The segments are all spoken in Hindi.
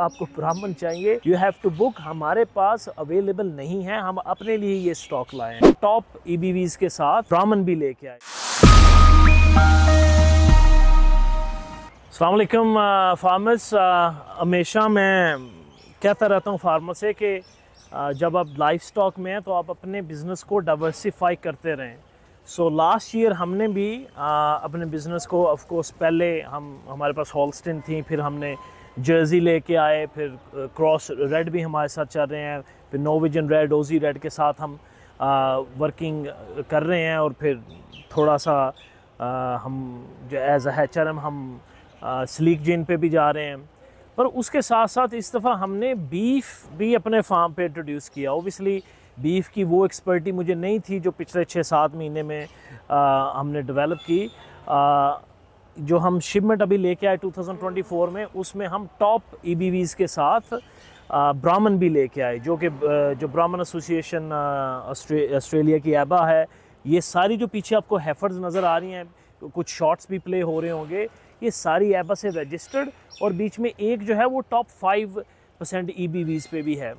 आपको ब्राह्मण चाहिए यू हैव टू बुक हमारे पास अवेलेबल नहीं है हम अपने लिए ये स्टॉक लाए हैं टॉप ई e के साथ ब्राह्मण भी लेके आए सलामकुम फार्मर्स हमेशा मैं कहता रहता हूँ फार्मर से कि जब आप लाइफ स्टॉक में हैं तो आप अपने बिज़नेस को डाइवर्सिफाई करते रहें सो लास्ट ईयर हमने भी आ, अपने बिज़नेस को ऑफ कोर्स पहले हम हमारे पास हॉलस्टिन थी फिर हमने जर्जी लेके आए फिर क्रॉस रेड भी हमारे साथ चल रहे हैं फिर नोविजन रेड ओजी रेड के साथ हम आ, वर्किंग कर रहे हैं और फिर थोड़ा सा आ, हम जो एज अ हैचर हम आ, स्लीक जिन पे भी जा रहे हैं पर उसके साथ साथ इस दफ़ा हमने बीफ भी अपने फार्म पे इंट्रोड्यूस किया ओबियसली बीफ की वो एक्सपर्टी मुझे नहीं थी जो पिछले छः सात महीने में आ, हमने डेवलप की आ, जो हम शिपमेंट अभी लेके आए 2024 में उसमें हम टॉप ई e के साथ ब्राह्मण भी लेके आए जो कि जो ब्राह्मण एसोसिएशन ऑस्ट्रेलिया की एबा है ये सारी जो पीछे आपको हेफर्स नज़र आ रही हैं कुछ शॉट्स भी प्ले हो रहे होंगे ये सारी एबा से रजिस्टर्ड और बीच में एक जो है वो टॉप फाइव परसेंट ई पे भी है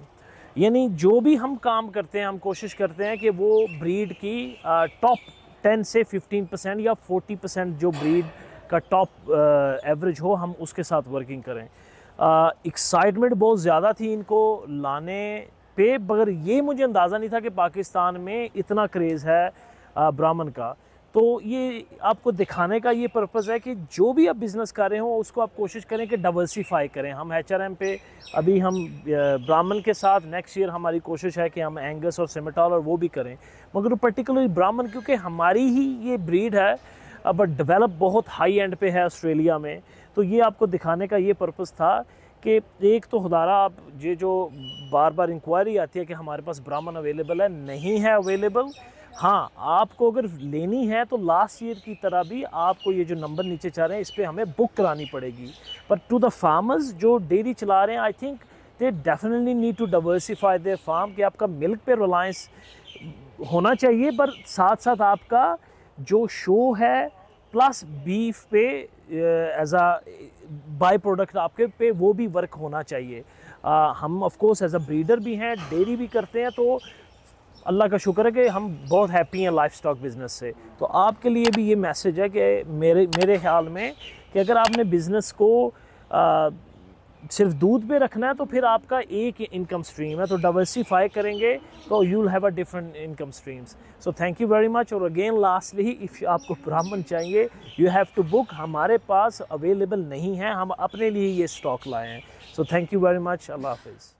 यानी जो भी हम काम करते हैं हम कोशिश करते हैं कि वो ब्रीड की टॉप टेन से फिफ्टीन परसेंट या फोर्टी परसेंट जो ब्रीड का टॉप एवरेज हो हम उसके साथ वर्किंग करें एक्साइटमेंट बहुत ज़्यादा थी इनको लाने पे मगर ये मुझे अंदाज़ा नहीं था कि पाकिस्तान में इतना क्रेज़ है ब्राह्मण का तो ये आपको दिखाने का ये पर्पज़ है कि जो भी आप बिज़नेस कर रहे हो उसको आप कोशिश करें कि डाइवर्सिफाई करें हम एच आर एम पे अभी हम ब्राह्मण के साथ नेक्स्ट ईयर हमारी कोशिश है कि हम एंगस और सिमेटॉल और वो भी करें मगर पर्टिकुलरली ब्राह्मण क्योंकि हमारी ही ये ब्रीड है बट डेवलप बहुत हाई एंड पे है ऑस्ट्रेलिया में तो ये आपको दिखाने का ये पर्पज़ था कि एक तो हदारा आप ये जो बार बार इंक्वायरी आती है कि हमारे पास ब्राह्मण अवेलेबल है नहीं है अवेलेबल हाँ आपको अगर लेनी है तो लास्ट ईयर की तरह भी आपको ये जो नंबर नीचे चाह रहे हैं इस पर हमें बुक करानी पड़ेगी बट टू द फार्मर्स जो डेयरी चला रहे हैं I think they definitely need to diversify the farm कि आपका मिल्क पे रिलायंस होना चाहिए पर साथ साथ आपका जो शो है प्लस बीफ पे एज अ बाई प्रोडक्ट आपके पे वो भी वर्क होना चाहिए आ, हम ऑफकोर्स एज अ ब्रीडर भी हैं डेयरी भी करते हैं तो अल्लाह का शुक्र है कि हम बहुत हैप्पी हैं लाइफ स्टॉक बिज़नेस से तो आपके लिए भी ये मैसेज है कि मेरे मेरे ख्याल में कि अगर आपने बिज़नेस को आ, सिर्फ दूध पे रखना है तो फिर आपका एक इनकम स्ट्रीम है तो डाइवर्सिफाई करेंगे तो you will have a different income streams so thank you very much और अगेन लास्टली इफ़ आपको ब्राह्मण चाहिए यू हैव टू बुक हमारे पास अवेलेबल नहीं है हम अपने लिए ये स्टॉक लाए हैं so thank you very much अल्लाह हाफिज़